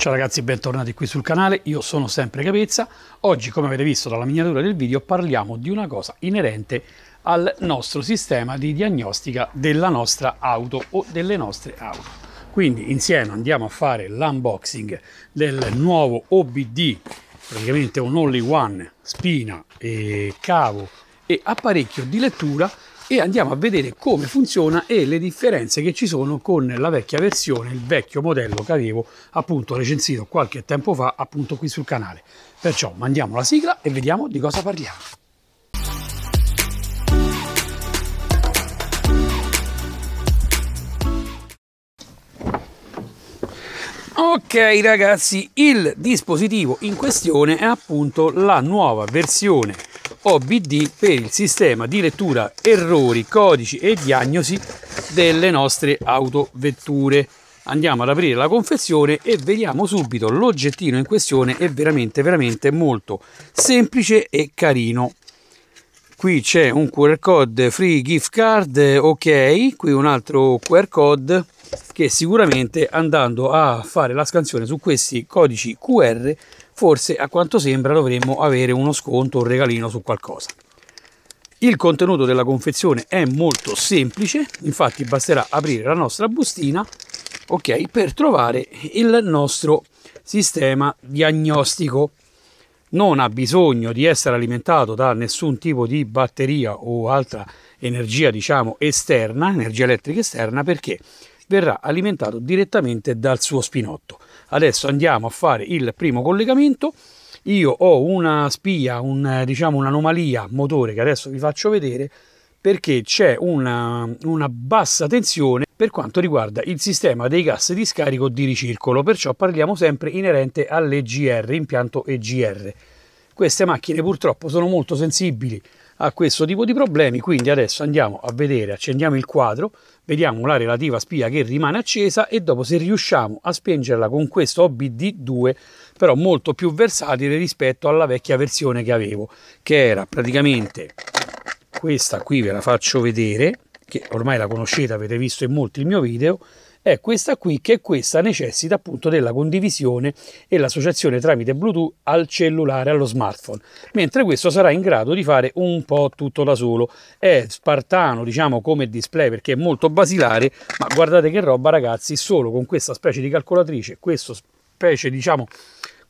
Ciao ragazzi, bentornati qui sul canale, io sono sempre Capezza. Oggi, come avete visto dalla miniatura del video, parliamo di una cosa inerente al nostro sistema di diagnostica della nostra auto o delle nostre auto. Quindi insieme andiamo a fare l'unboxing del nuovo OBD, praticamente un all-in-one, spina, e cavo e apparecchio di lettura e andiamo a vedere come funziona e le differenze che ci sono con la vecchia versione, il vecchio modello che avevo appunto recensito qualche tempo fa appunto qui sul canale. Perciò mandiamo la sigla e vediamo di cosa parliamo. Ok ragazzi, il dispositivo in questione è appunto la nuova versione OBD per il sistema di lettura errori, codici e diagnosi delle nostre autovetture. Andiamo ad aprire la confezione e vediamo subito l'oggettino in questione è veramente veramente molto semplice e carino. Qui c'è un QR code free gift card, ok, qui un altro QR code che sicuramente andando a fare la scansione su questi codici QR forse a quanto sembra dovremmo avere uno sconto un regalino su qualcosa. Il contenuto della confezione è molto semplice, infatti basterà aprire la nostra bustina ok, per trovare il nostro sistema diagnostico. Non ha bisogno di essere alimentato da nessun tipo di batteria o altra energia, diciamo, esterna, energia elettrica esterna, perché verrà alimentato direttamente dal suo spinotto. Adesso andiamo a fare il primo collegamento. Io ho una spia, un, eh, diciamo un'anomalia motore che adesso vi faccio vedere perché c'è una, una, bassa tensione per quanto riguarda il sistema dei gas di scarico di ricircolo, perciò parliamo sempre inerente all'EGR, impianto EGR. Queste macchine purtroppo sono molto sensibili a questo tipo di problemi, quindi adesso andiamo a vedere, accendiamo il quadro, vediamo la relativa spia che rimane accesa e dopo se riusciamo a spingerla con questo OBD2 però molto più versatile rispetto alla vecchia versione che avevo che era praticamente questa qui ve la faccio vedere che ormai la conoscete avete visto in molti il mio video è questa qui che questa necessita appunto della condivisione e l'associazione tramite Bluetooth al cellulare, allo smartphone, mentre questo sarà in grado di fare un po' tutto da solo. È spartano diciamo come display perché è molto basilare, ma guardate che roba ragazzi, solo con questa specie di calcolatrice, questo specie diciamo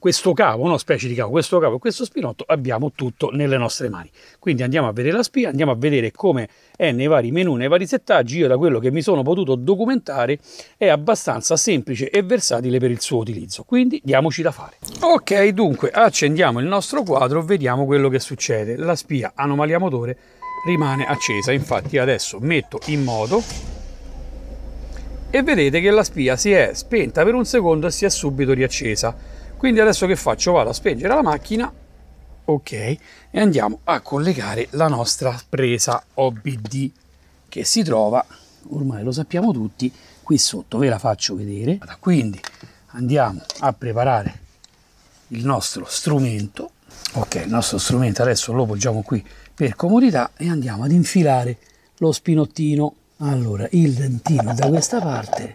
questo cavo, una specie di cavo, questo cavo e questo spinotto abbiamo tutto nelle nostre mani. Quindi andiamo a vedere la spia, andiamo a vedere come è nei vari menu, nei vari settaggi. Io da quello che mi sono potuto documentare è abbastanza semplice e versatile per il suo utilizzo, quindi diamoci da fare. Ok, dunque accendiamo il nostro quadro, vediamo quello che succede. La spia anomalia motore rimane accesa, infatti adesso metto in moto e vedete che la spia si è spenta per un secondo e si è subito riaccesa. Quindi adesso che faccio? Vado a spengere la macchina, ok, e andiamo a collegare la nostra presa OBD che si trova, ormai lo sappiamo tutti, qui sotto, ve la faccio vedere. Quindi andiamo a preparare il nostro strumento, ok, il nostro strumento adesso lo poggiamo qui per comodità e andiamo ad infilare lo spinottino. Allora, il dentino da questa parte,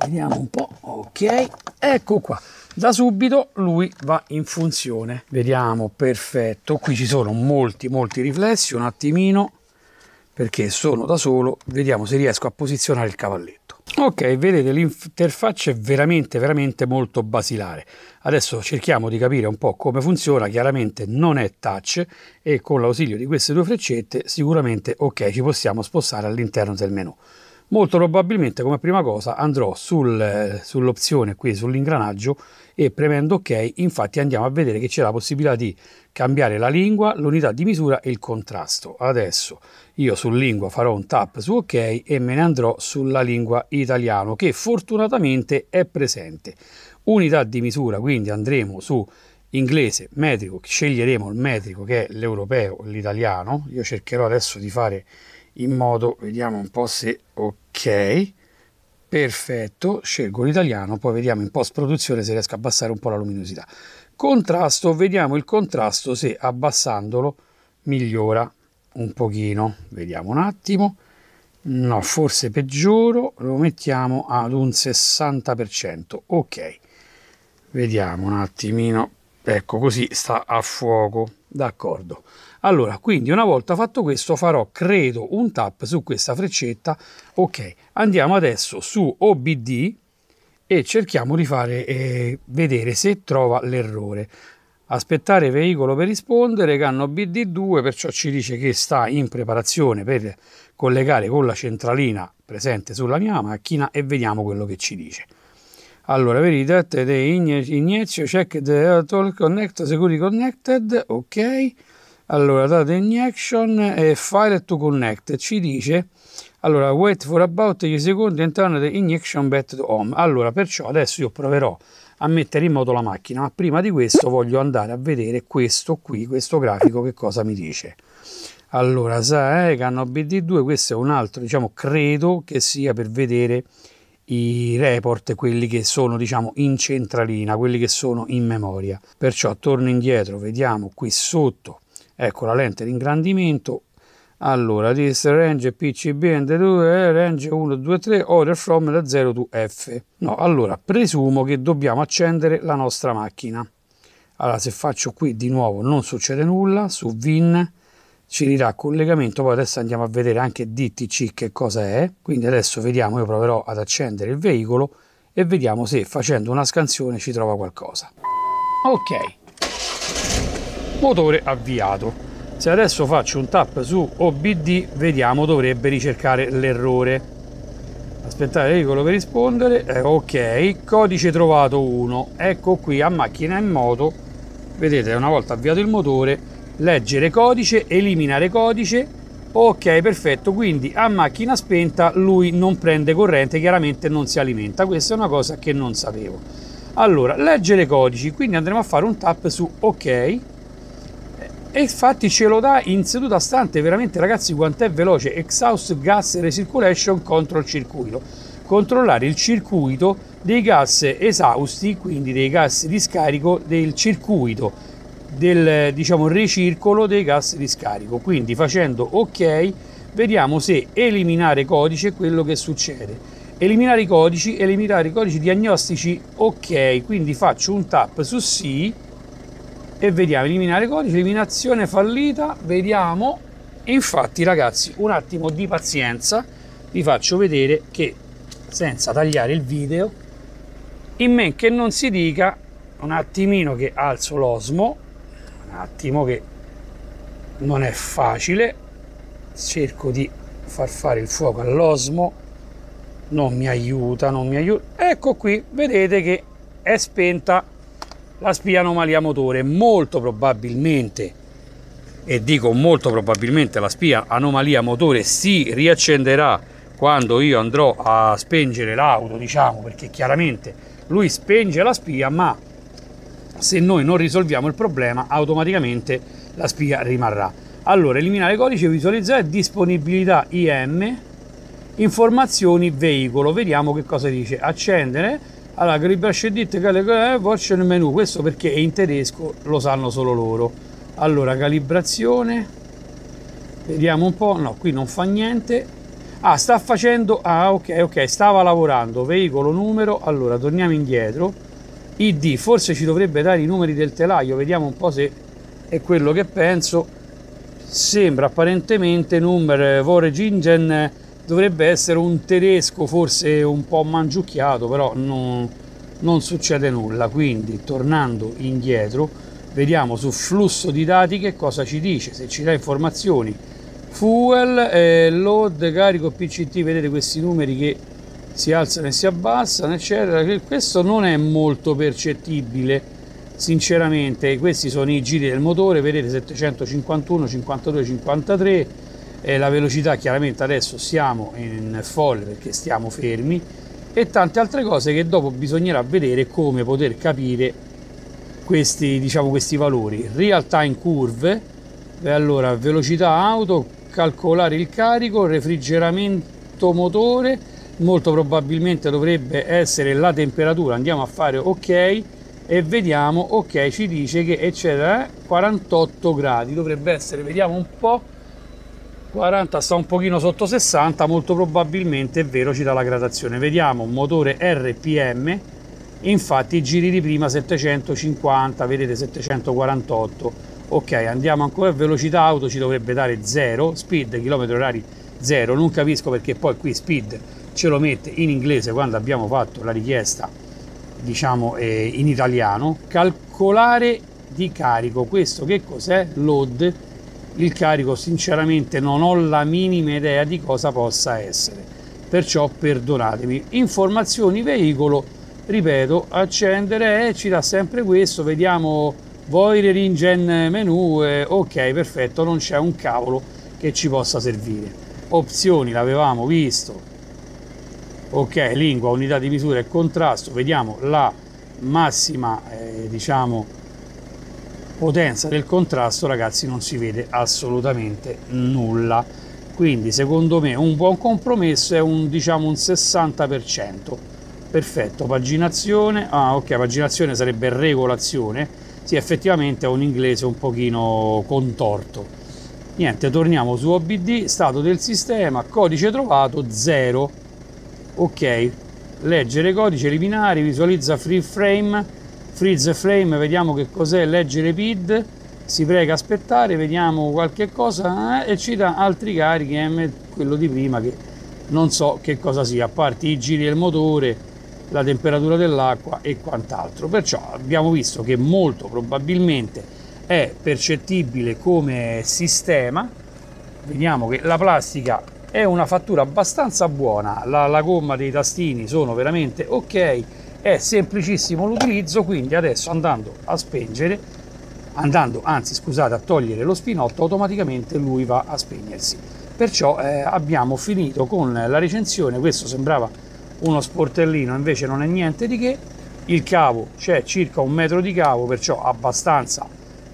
vediamo un po', ok, ecco qua da subito lui va in funzione vediamo perfetto qui ci sono molti molti riflessi un attimino perché sono da solo vediamo se riesco a posizionare il cavalletto ok vedete l'interfaccia è veramente veramente molto basilare adesso cerchiamo di capire un po come funziona chiaramente non è touch e con l'ausilio di queste due freccette sicuramente ok ci possiamo spostare all'interno del menu molto probabilmente come prima cosa andrò sul, sull'opzione qui sull'ingranaggio e premendo ok infatti andiamo a vedere che c'è la possibilità di cambiare la lingua, l'unità di misura e il contrasto. Adesso io su lingua farò un tap su ok e me ne andrò sulla lingua italiano che fortunatamente è presente. Unità di misura quindi andremo su inglese, metrico, sceglieremo il metrico che è l'europeo, l'italiano, io cercherò adesso di fare in modo, vediamo un po' se ok, perfetto, scelgo l'italiano, poi vediamo in post produzione se riesco a abbassare un po' la luminosità. Contrasto, vediamo il contrasto se abbassandolo migliora un pochino, vediamo un attimo, no forse peggioro, lo mettiamo ad un 60%, ok, vediamo un attimino, ecco così sta a fuoco, d'accordo. Allora, quindi una volta fatto questo farò, credo, un tap su questa freccetta. Ok, andiamo adesso su OBD e cerchiamo di fare eh, vedere se trova l'errore. Aspettare veicolo per rispondere, canno BD2, perciò ci dice che sta in preparazione per collegare con la centralina presente sulla mia macchina e vediamo quello che ci dice. Allora, veritate the inizio, check the uh, talk connect, security connected, ok. Allora, date in action e file to connect. Ci dice, allora, wait for about 10 secondi and turn the injection back to home. Allora, perciò adesso io proverò a mettere in moto la macchina, ma prima di questo voglio andare a vedere questo qui, questo grafico, che cosa mi dice. Allora, sa, eh, Canon BD2, questo è un altro, diciamo, credo che sia per vedere i report, quelli che sono diciamo in centralina, quelli che sono in memoria. Perciò torno indietro, vediamo qui sotto ecco la lente di ingrandimento allora this range pcb and the range 1 2 3 order from da 0 to f no allora presumo che dobbiamo accendere la nostra macchina allora se faccio qui di nuovo non succede nulla su vin ci dirà collegamento poi adesso andiamo a vedere anche dtc che cosa è quindi adesso vediamo io proverò ad accendere il veicolo e vediamo se facendo una scansione ci trova qualcosa ok motore avviato se adesso faccio un tap su OBD vediamo dovrebbe ricercare l'errore aspettare il veicolo per rispondere eh, ok codice trovato 1 ecco qui a macchina in moto vedete una volta avviato il motore leggere codice eliminare codice ok perfetto quindi a macchina spenta lui non prende corrente chiaramente non si alimenta questa è una cosa che non sapevo allora leggere codici quindi andremo a fare un tap su ok e infatti ce lo dà in seduta stante veramente ragazzi quant'è veloce exhaust gas recirculation control circuito controllare il circuito dei gas esausti quindi dei gas di scarico del circuito del diciamo ricircolo dei gas di scarico quindi facendo ok vediamo se eliminare codice quello che succede eliminare i codici eliminare i codici diagnostici ok quindi faccio un tap su sì e vediamo eliminare codice, eliminazione fallita, vediamo infatti ragazzi un attimo di pazienza vi faccio vedere che senza tagliare il video in men che non si dica un attimino che alzo l'osmo un attimo che non è facile cerco di far fare il fuoco all'osmo non mi aiuta non mi aiuta ecco qui vedete che è spenta la spia anomalia motore molto probabilmente e dico molto probabilmente la spia anomalia motore si riaccenderà quando io andrò a spengere l'auto diciamo perché chiaramente lui spenge la spia ma se noi non risolviamo il problema automaticamente la spia rimarrà allora eliminare codice visualizzare disponibilità IM informazioni veicolo vediamo che cosa dice accendere allora, Galibrascedit, Watch eh, nel menu, questo perché è in tedesco, lo sanno solo loro. Allora, calibrazione, vediamo un po', no, qui non fa niente. Ah, sta facendo, ah ok, ok, stava lavorando, veicolo numero, allora torniamo indietro. ID, forse ci dovrebbe dare i numeri del telaio, vediamo un po' se è quello che penso. Sembra apparentemente numero gingen, dovrebbe essere un tedesco forse un po' mangiucchiato, però non, non succede nulla. Quindi tornando indietro, vediamo sul flusso di dati che cosa ci dice, se ci dà informazioni. Fuel, eh, load, carico PCT, vedete questi numeri che si alzano e si abbassano, eccetera. Questo non è molto percettibile, sinceramente. Questi sono i giri del motore, vedete 751, 52, 53 eh, la velocità chiaramente adesso siamo in folle perché stiamo fermi e tante altre cose che dopo bisognerà vedere come poter capire questi, diciamo, questi valori. Real time curve, allora velocità auto, calcolare il carico, refrigeramento motore, molto probabilmente dovrebbe essere la temperatura, andiamo a fare ok e vediamo, ok ci dice che eccetera, 48 eh, gradi, dovrebbe essere, vediamo un po' 40 sta un pochino sotto 60 molto probabilmente è vero ci dà la gradazione vediamo un motore RPM infatti giri di prima 750 vedete 748 ok andiamo ancora a velocità auto ci dovrebbe dare 0 speed chilometri orari 0 non capisco perché poi qui speed ce lo mette in inglese quando abbiamo fatto la richiesta diciamo eh, in italiano calcolare di carico questo che cos'è load il carico sinceramente non ho la minima idea di cosa possa essere, perciò perdonatemi. Informazioni veicolo, ripeto, accendere eh, ci dà sempre questo, vediamo Voiler Ingen Menu, eh, ok perfetto, non c'è un cavolo che ci possa servire. Opzioni l'avevamo visto, ok lingua, unità di misura e contrasto, vediamo la massima eh, diciamo potenza del contrasto ragazzi non si vede assolutamente nulla quindi secondo me un buon compromesso è un diciamo un 60% perfetto paginazione ah ok paginazione sarebbe regolazione sì effettivamente è un inglese un pochino contorto niente torniamo su OBD stato del sistema codice trovato 0 ok leggere codice eliminare visualizza free frame freeze frame, vediamo che cos'è, leggere PID, si prega aspettare, vediamo qualche cosa eh, e ci dà altri carichi M, quello di prima che non so che cosa sia, a parte i giri del motore, la temperatura dell'acqua e quant'altro. Perciò abbiamo visto che molto probabilmente è percettibile come sistema, vediamo che la plastica è una fattura abbastanza buona, la, la gomma dei tastini sono veramente ok, è semplicissimo l'utilizzo quindi adesso andando a spengere andando anzi scusate a togliere lo spinotto automaticamente lui va a spegnersi perciò eh, abbiamo finito con la recensione questo sembrava uno sportellino invece non è niente di che il cavo c'è circa un metro di cavo perciò abbastanza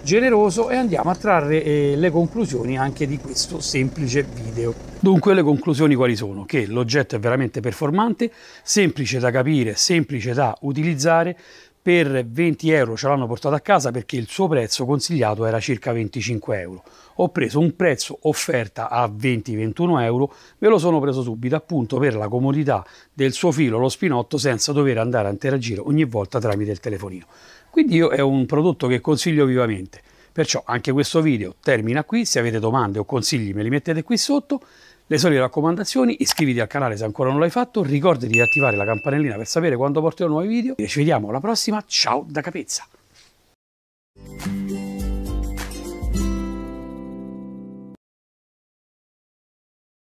generoso e andiamo a trarre eh, le conclusioni anche di questo semplice video. Dunque le conclusioni quali sono? Che l'oggetto è veramente performante, semplice da capire, semplice da utilizzare, per 20 euro ce l'hanno portato a casa perché il suo prezzo consigliato era circa 25 euro. Ho preso un prezzo offerta a 20-21 euro, me lo sono preso subito appunto per la comodità del suo filo, lo spinotto, senza dover andare a interagire ogni volta tramite il telefonino. Quindi io è un prodotto che consiglio vivamente. Perciò anche questo video termina qui, se avete domande o consigli me li mettete qui sotto le solite raccomandazioni, iscriviti al canale se ancora non l'hai fatto, ricordati di attivare la campanellina per sapere quando porterò nuovi video e ci vediamo alla prossima, ciao da Capezza!